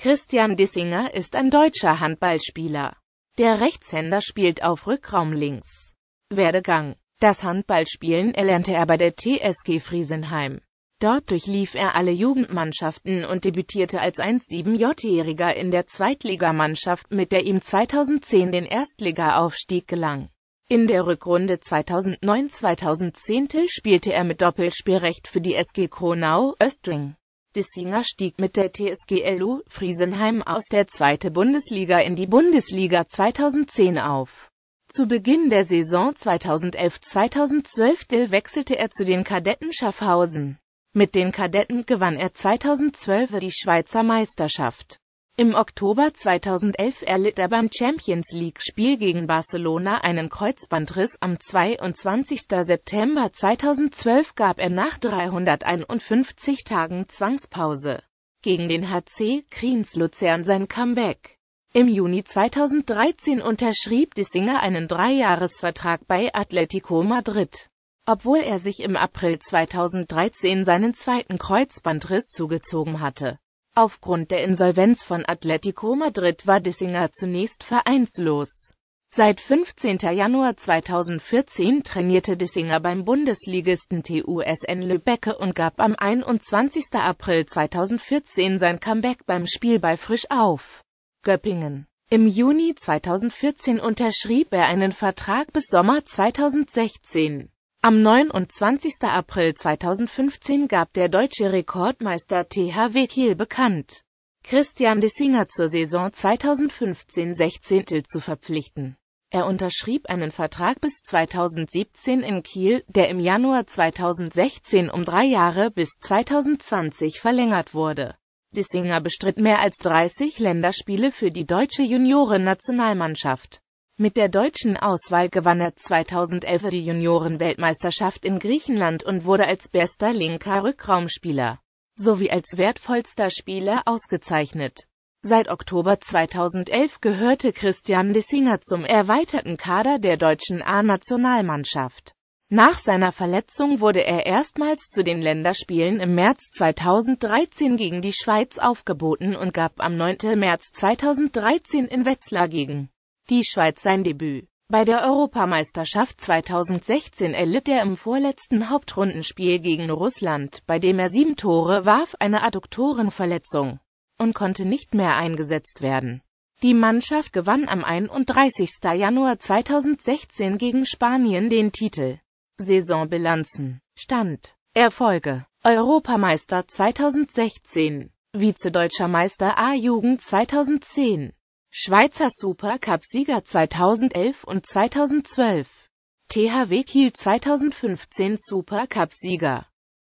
Christian Dissinger ist ein deutscher Handballspieler. Der Rechtshänder spielt auf Rückraum links. Werdegang Das Handballspielen erlernte er bei der TSG Friesenheim. Dort durchlief er alle Jugendmannschaften und debütierte als 1-7-J-Jähriger in der Zweitligamannschaft, mit der ihm 2010 den Erstligaaufstieg gelang. In der Rückrunde 2009-2010 spielte er mit Doppelspielrecht für die SG Kronau, Östring. Dissinger stieg mit der TSGLU Friesenheim aus der zweiten Bundesliga in die Bundesliga 2010 auf. Zu Beginn der Saison 2011-2012 wechselte er zu den Kadetten Schaffhausen. Mit den Kadetten gewann er 2012 die Schweizer Meisterschaft. Im Oktober 2011 erlitt er beim Champions League-Spiel gegen Barcelona einen Kreuzbandriss. Am 22. September 2012 gab er nach 351 Tagen Zwangspause gegen den HC Kriens Luzern sein Comeback. Im Juni 2013 unterschrieb die Singer einen Dreijahresvertrag bei Atletico Madrid. Obwohl er sich im April 2013 seinen zweiten Kreuzbandriss zugezogen hatte. Aufgrund der Insolvenz von Atletico Madrid war Dissinger zunächst vereinslos. Seit 15. Januar 2014 trainierte Dissinger beim Bundesligisten TUSN Lübbecke und gab am 21. April 2014 sein Comeback beim Spiel bei Frisch auf. Göppingen. Im Juni 2014 unterschrieb er einen Vertrag bis Sommer 2016. Am 29. April 2015 gab der deutsche Rekordmeister THW Kiel bekannt, Christian Dissinger zur Saison 2015-16 zu verpflichten. Er unterschrieb einen Vertrag bis 2017 in Kiel, der im Januar 2016 um drei Jahre bis 2020 verlängert wurde. Dissinger bestritt mehr als 30 Länderspiele für die deutsche Juniorennationalmannschaft. Mit der deutschen Auswahl gewann er 2011 die Juniorenweltmeisterschaft in Griechenland und wurde als bester linker Rückraumspieler sowie als wertvollster Spieler ausgezeichnet. Seit Oktober 2011 gehörte Christian Dessinger zum erweiterten Kader der deutschen A-Nationalmannschaft. Nach seiner Verletzung wurde er erstmals zu den Länderspielen im März 2013 gegen die Schweiz aufgeboten und gab am 9. März 2013 in Wetzlar gegen die Schweiz sein Debüt. Bei der Europameisterschaft 2016 erlitt er im vorletzten Hauptrundenspiel gegen Russland, bei dem er sieben Tore warf, eine Adduktorenverletzung und konnte nicht mehr eingesetzt werden. Die Mannschaft gewann am 31. Januar 2016 gegen Spanien den Titel. Saisonbilanzen Stand Erfolge Europameister 2016 Vizedeutscher Meister A-Jugend 2010 Schweizer Supercup-Sieger 2011 und 2012. THW Kiel 2015 Supercup-Sieger